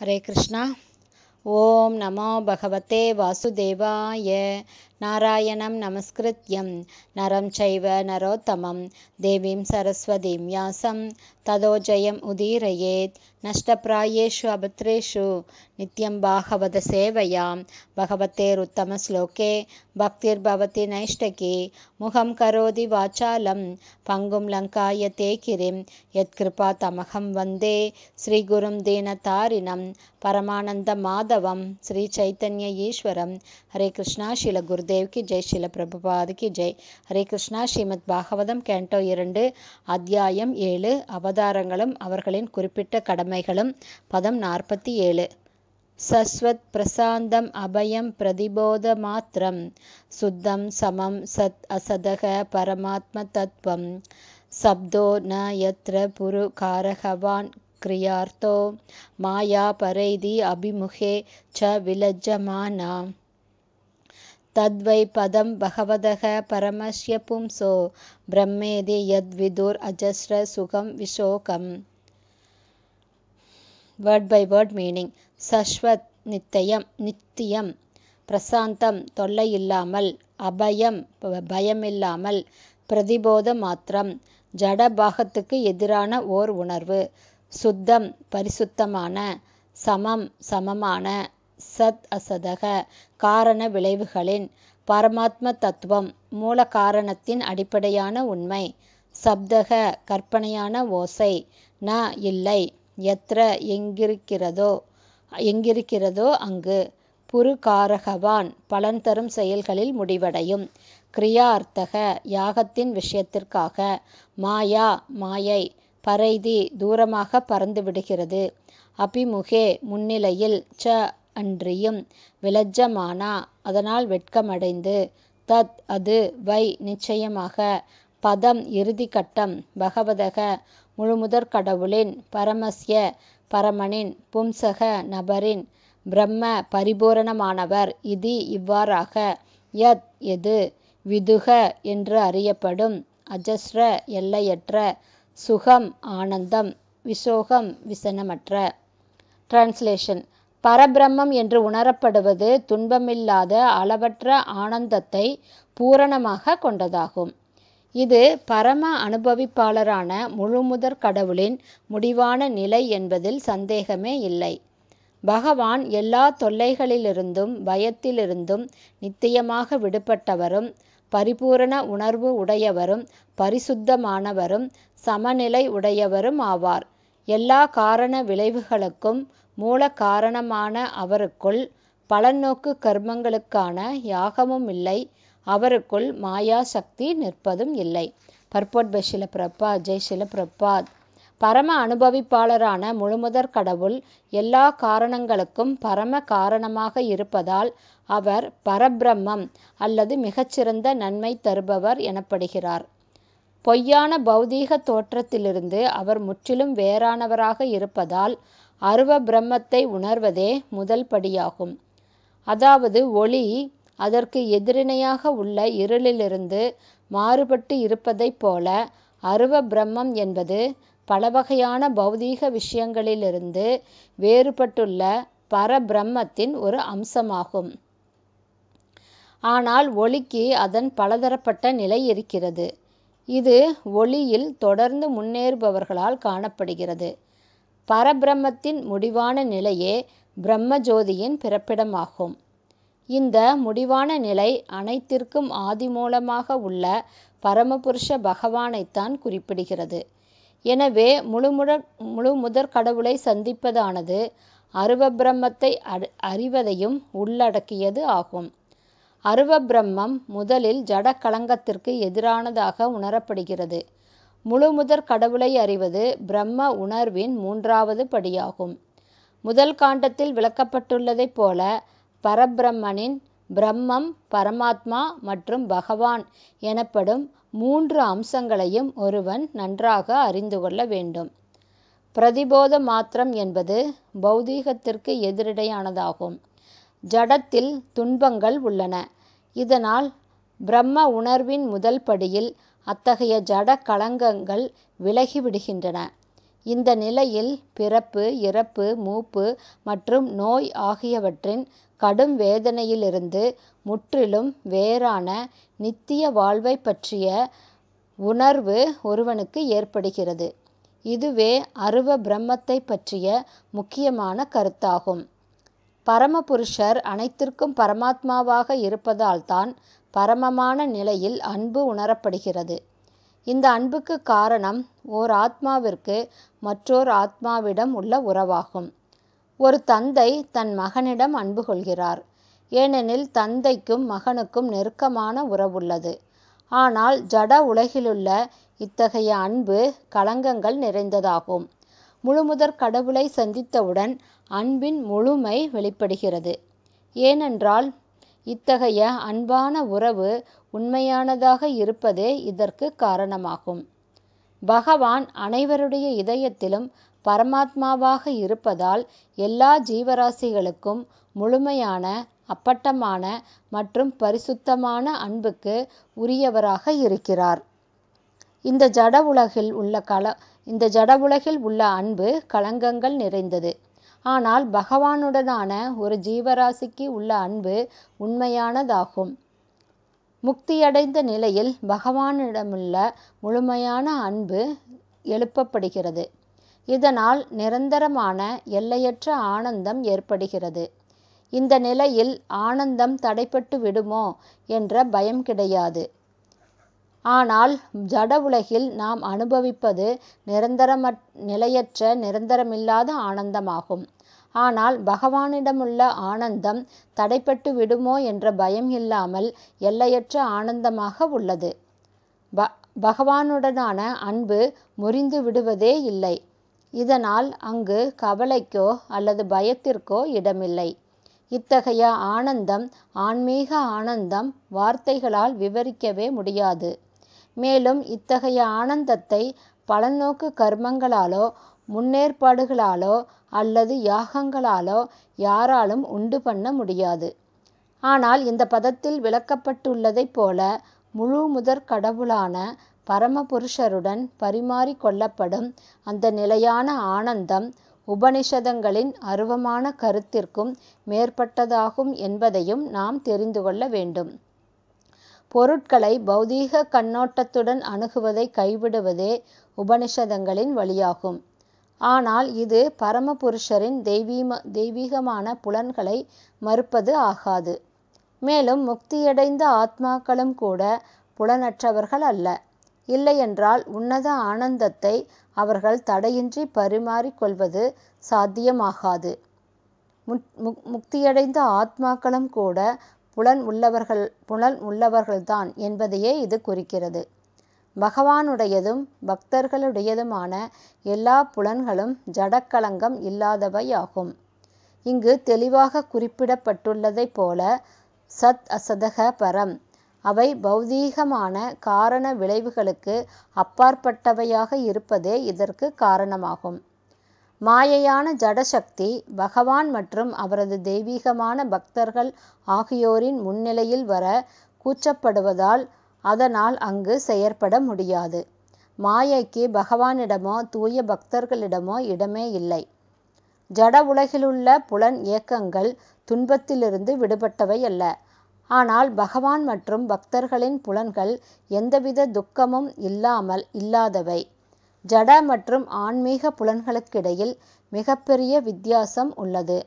हरे कृष्णा ॐ नमो भगवते वासुदेवाय நாராயணம் நமஸ்கிருத்யம் நரம் சைவ நரோத்தமம் தேவீம் சரஸ்வதீம் யாசம் ததோஜயம் உதீரயேத் நஷ்டப்பிராயேஷு அபத்ரேஷு நித்யம் பாகவத சேவையாம் பகவத்தேருத்தம ஸ்லோகே பக்திர்பவதி நைஷ்டகி முகம் கரோதி வாச்சாலம் பங்கும் லங்காய தே கிரிம் யத்கிருபா தமகம் வந்தே ஸ்ரீகுரும் தீனதாரிணம் பரமானந்த மாதவம் ஸ்ரீ சைத்தன்ய ஈஸ்வரம் ஹரே கிருஷ்ணா ஸ்ரீல தேவ்கி ஜெய் ஸ்ரீல பிரபுபாதுக்கு ஜெய் ஹரே கிருஷ்ணா ஸ்ரீமத் பாகவதம் கேண்டோ இரண்டு அத்தியாயம் ஏழு அவதாரங்களும் அவர்களின் குறிப்பிட்ட கடமைகளும் பதம் நாற்பத்தி ஏழு சஸ்வத் பிரசாந்தம் அபயம் பிரதிபோத மாத்திரம் சுத்தம் சமம் சத் அசதக பரமாத்ம தத்துவம் சப்தோ ந யத்ர புரு காரகவான் கிரியார்த்தோ மாயா பரைதி அபிமுகே ச விலஜமானா தத்வை பதம் பகவதக பரமஸ்ய பும்சோ பிரம்மேதி யத்விதுர் அஜஸ்ர சுகம் விஷோகம் வேர்ட் பை வேர்ட் மீனிங் சஸ்வத் நித்தியம் நித்தியம் பிரசாந்தம் தொல்லை இல்லாமல் அபயம் பயமில்லாமல் பிரதிபோத மாத்திரம் ஜடபாகத்துக்கு எதிரான ஓர் உணர்வு சுத்தம் பரிசுத்தமான சமம் சமமான சத் அசதக காரண விளைவுகளின் பரமாத்ம தத்துவம் மூல காரணத்தின் அடிப்படையான உண்மை சப்தக கற்பனையான ஓசை ந இல்லை எத்திர எங்கிருக்கிறதோ எங்கிருக்கிறதோ அங்கு புருகாரகவான் பலன் தரும் செயல்களில் முடிவடையும் கிரியார்த்தக யாகத்தின் விஷயத்திற்காக மாயா மாயை பரைதி தூரமாக பறந்து விடுகிறது அபிமுகே முன்னிலையில் ச அன்றியும் விலஜ்ஜமானா அதனால் வெட்கமடைந்து தத் அது வை நிச்சயமாக பதம் இறுதி கட்டம் பகவதக முழுமுதற் கடவுளின் பரமஸ்ய பரமனின் பும்சக நபரின் பிரம்ம பரிபூரணமானவர் இது இவ்வாறாக யத் எது விதுக என்று அறியப்படும் அஜஸ்ர எல்லையற்ற சுகம் ஆனந்தம் விசோகம் விசனமற்ற டிரான்ஸ்லேஷன் பரபிரம்மம் என்று உணரப்படுவது துன்பமில்லாத அளவற்ற ஆனந்தத்தை பூரணமாக கொண்டதாகும் இது பரம அனுபவிப்பாளரான முழுமுதற் கடவுளின் முடிவான நிலை என்பதில் சந்தேகமே இல்லை பகவான் எல்லா தொல்லைகளிலிருந்தும் பயத்திலிருந்தும் நித்தியமாக விடுபட்டவரும் பரிபூரண உணர்வு உடையவரும் பரிசுத்தமானவரும் சமநிலை உடையவரும் ஆவார் எல்லா காரண விளைவுகளுக்கும் மூல காரணமான அவருக்குள் பலநோக்கு கர்மங்களுக்கான யாகமும் இல்லை அவருக்குள் மாயா சக்தி நிற்பதும் இல்லை பர்போட் பை ஷில ஜெய் சில பிரபாத் பரம அனுபவிப்பாளரான முழுமுதற் கடவுள் எல்லா காரணங்களுக்கும் பரம காரணமாக இருப்பதால் அவர் பரபிரம்மம் அல்லது மிகச்சிறந்த நன்மை தருபவர் எனப்படுகிறார் பொய்யான பௌதீக தோற்றத்திலிருந்து அவர் முற்றிலும் வேறானவராக இருப்பதால் அருவ பிரம்மத்தை உணர்வதே முதல் படியாகும் அதாவது ஒளி அதற்கு எதிரிணையாக உள்ள இருளிலிருந்து மாறுபட்டு இருப்பதைப் போல அருவ பிரம்மம் என்பது பலவகையான பௌதீக விஷயங்களிலிருந்து வேறுபட்டுள்ள பரபிரம்மத்தின் ஒரு அம்சமாகும் ஆனால் ஒளிக்கு அதன் பலதரப்பட்ட நிலை இருக்கிறது இது ஒளியில் தொடர்ந்து முன்னேறுபவர்களால் காணப்படுகிறது பரபிரம்மத்தின் முடிவான நிலையே பிரம்மஜோதியின் பிறப்பிடமாகும் இந்த முடிவான நிலை அனைத்திற்கும் ஆதிமூலமாக உள்ள பரமபுருஷ பகவானைத்தான் குறிப்பிடுகிறது எனவே முழுமுட முழு கடவுளை சந்திப்பதானது பிரம்மத்தை அறிவதையும் உள்ளடக்கியது ஆகும் அருவ பிரம்மம் முதலில் கலங்கத்திற்கு எதிரானதாக உணரப்படுகிறது முழுமுதற் கடவுளை அறிவது பிரம்ம உணர்வின் மூன்றாவது படியாகும். முதல் காண்டத்தில் விளக்கப்பட்டுள்ளதைப் போல பரபிரம்மனின் பிரம்மம் பரமாத்மா மற்றும் பகவான் எனப்படும் மூன்று அம்சங்களையும் ஒருவன் நன்றாக அறிந்து கொள்ள வேண்டும். பிரதிபோத மாத்திரம் என்பது பௌதீகத்திற்கு எதிரிடையானதாகும். ஜடத்தில் துன்பங்கள் உள்ளன. இதனால் பிரம்ம உணர்வின் முதல் படியில் அத்தகைய ஜட களங்கங்கள் விலகிவிடுகின்றன. இந்த நிலையில் பிறப்பு, இறப்பு, மூப்பு மற்றும் நோய் ஆகியவற்றின் கடும் வேதனையிலிருந்து முற்றிலும் வேறான நித்திய வாழ்வை பற்றிய உணர்வு ஒருவனுக்கு ஏற்படுகிறது. இதுவே அருவ பிரம்மத்தை பற்றிய முக்கியமான கருத்தாகும். பரமபுருஷர் அனைத்திற்கும் பரமாத்மாவாக இருப்பதால்தான் பரமமான நிலையில் அன்பு உணரப்படுகிறது இந்த அன்புக்கு காரணம் ஓர் ஆத்மாவிற்கு மற்றோர் ஆத்மாவிடம் உள்ள உறவாகும் ஒரு தந்தை தன் மகனிடம் அன்பு கொள்கிறார் ஏனெனில் தந்தைக்கும் மகனுக்கும் நெருக்கமான உறவுள்ளது ஆனால் ஜட உலகிலுள்ள இத்தகைய அன்பு களங்கங்கள் நிறைந்ததாகும் முழுமுதற் கடவுளை சந்தித்தவுடன் அன்பின் முழுமை வெளிப்படுகிறது ஏனென்றால் இத்தகைய அன்பான உறவு உண்மையானதாக இருப்பதே இதற்கு காரணமாகும் பகவான் அனைவருடைய இதயத்திலும் பரமாத்மாவாக இருப்பதால் எல்லா ஜீவராசிகளுக்கும் முழுமையான அப்பட்டமான மற்றும் பரிசுத்தமான அன்புக்கு உரியவராக இருக்கிறார் இந்த ஜட உலகில் உள்ள கல இந்த ஜட உலகில் உள்ள அன்பு களங்கங்கள் நிறைந்தது ஆனால் பகவானுடனான ஒரு ஜீவராசிக்கு உள்ள அன்பு உண்மையானதாகும் முக்தியடைந்த நிலையில் பகவானிடமுள்ள முழுமையான அன்பு எழுப்பப்படுகிறது இதனால் நிரந்தரமான எல்லையற்ற ஆனந்தம் ஏற்படுகிறது இந்த நிலையில் ஆனந்தம் தடைப்பட்டு விடுமோ என்ற பயம் கிடையாது ஆனால் ஜட உலகில் நாம் அனுபவிப்பது நிரந்தரம நிலையற்ற நிரந்தரமில்லாத ஆனந்தமாகும் ஆனால் பகவானிடமுள்ள ஆனந்தம் தடைப்பட்டு விடுமோ என்ற பயம் இல்லாமல் எல்லையற்ற ஆனந்தமாக உள்ளது ப பகவானுடனான அன்பு முறிந்து விடுவதே இல்லை இதனால் அங்கு கவலைக்கோ அல்லது பயத்திற்கோ இடமில்லை இத்தகைய ஆனந்தம் ஆன்மீக ஆனந்தம் வார்த்தைகளால் விவரிக்கவே முடியாது மேலும் இத்தகைய ஆனந்தத்தை பலநோக்கு கர்மங்களாலோ முன்னேற்பாடுகளாலோ அல்லது யாகங்களாலோ யாராலும் உண்டு பண்ண முடியாது. ஆனால் இந்த பதத்தில் விளக்கப்பட்டுள்ளதைப் போல முதற் கடவுளான பரமபுருஷருடன் பரிமாறி கொள்ளப்படும் அந்த நிலையான ஆனந்தம் உபனிஷதங்களின் அருவமான கருத்திற்கும் மேற்பட்டதாகும் என்பதையும் நாம் தெரிந்து கொள்ள வேண்டும். பொருட்களை பௌதீக கண்ணோட்டத்துடன் அணுகுவதை கைவிடுவதே உபனிஷதங்களின் வழியாகும். ஆனால் இது பரமபுருஷரின் தெய்வீம தெய்வீகமான புலன்களை மறுப்பது ஆகாது மேலும் முக்தியடைந்த ஆத்மாக்களும் கூட புலனற்றவர்கள் அல்ல இல்லையென்றால் உன்னத ஆனந்தத்தை அவர்கள் தடையின்றி பரிமாறிக்கொள்வது சாத்தியமாகாது முக்தியடைந்த ஆத்மாக்களும் கூட புலன் உள்ளவர்கள் புலன் உள்ளவர்கள்தான் என்பதையே இது குறிக்கிறது பகவானுடையதும் பக்தர்களுடையதுமான எல்லா புலன்களும் ஜடக்களங்கம் இல்லாதவையாகும். இங்கு தெளிவாக குறிப்பிடப்பட்டுள்ளதைப் போல சத் அசதக பரம் அவை பௌதீகமான காரண விளைவுகளுக்கு அப்பாற்பட்டவையாக இருப்பதே இதற்கு காரணமாகும். மாயையான ஜடசக்தி பகவான் மற்றும் அவரது தெய்வீகமான பக்தர்கள் ஆகியோரின் முன்னிலையில் வர கூச்சப்படுவதால் அதனால் அங்கு செயற்பட முடியாது மாயைக்கு பகவானிடமோ தூய பக்தர்களிடமோ இடமே இல்லை ஜட உலகிலுள்ள புலன் இயக்கங்கள் துன்பத்திலிருந்து விடுபட்டவை அல்ல ஆனால் பகவான் மற்றும் பக்தர்களின் புலன்கள் எந்தவித துக்கமும் இல்லாமல் இல்லாதவை ஜட மற்றும் ஆன்மீக புலன்களுக்கிடையில் மிகப்பெரிய வித்தியாசம் உள்ளது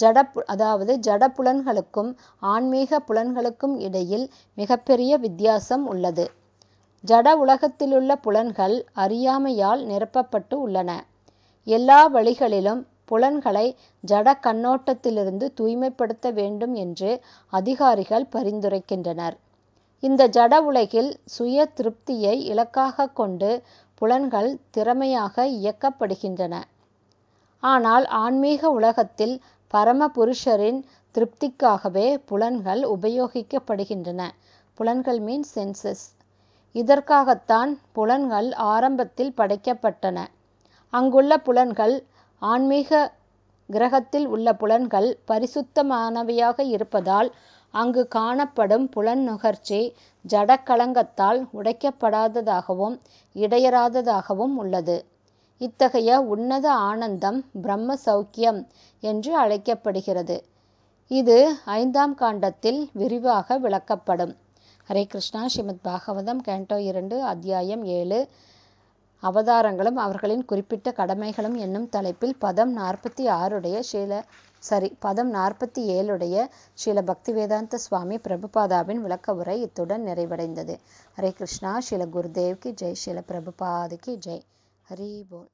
ஜடப்பு அதாவது ஜட புலன்களுக்கும் ஆன்மீக புலன்களுக்கும் இடையில் மிகப்பெரிய வித்தியாசம் உள்ளது ஜட உலகத்திலுள்ள புலன்கள் அறியாமையால் நிரப்பப்பட்டு உள்ளன எல்லா வழிகளிலும் புலன்களை ஜட கண்ணோட்டத்திலிருந்து தூய்மைப்படுத்த வேண்டும் என்று அதிகாரிகள் பரிந்துரைக்கின்றனர் இந்த ஜட உலகில் சுய திருப்தியை இலக்காக கொண்டு புலன்கள் திறமையாக இயக்கப்படுகின்றன ஆனால் ஆன்மீக உலகத்தில் பரமபுருஷரின் திருப்திக்காகவே புலன்கள் உபயோகிக்கப்படுகின்றன. புலன்கள் மீன் சென்சஸ். இதற்காகத்தான் புலன்கள் ஆரம்பத்தில் படைக்கப்பட்டன. அங்குள்ள புலன்கள் ஆன்மீக கிரகத்தில் உள்ள புலன்கள் பரிசுத்தமானவையாக இருப்பதால் அங்கு காணப்படும் புலன் நுகர்ச்சி ஜடக்கலங்கத்தால் உடைக்கப்படாததாகவும் இடையறாததாகவும் உள்ளது. இத்தகைய உன்னத ஆனந்தம் பிரம்ம சௌக்கியம் என்று அழைக்கப்படுகிறது இது ஐந்தாம் காண்டத்தில் விரிவாக விளக்கப்படும் ஹரே கிருஷ்ணா ஸ்ரீமத் பாகவதம் கேண்டோ இரண்டு அத்தியாயம் ஏழு அவதாரங்களும் அவர்களின் குறிப்பிட்ட கடமைகளும் என்னும் தலைப்பில் பதம் நாற்பத்தி ஆறுடைய ஸ்ரீல சரி பதம் நாற்பத்தி ஏழுடைய ஸ்ரீல பக்திவேதாந்த சுவாமி பிரபுபாதாவின் விளக்க உரை இத்துடன் நிறைவடைந்தது ஹரே கிருஷ்ணா ஸ்ரீல குருதேவ்கி ஜெய் ஸ்ரீல பிரபுபாதுக்கு ஜெய் हरी बोल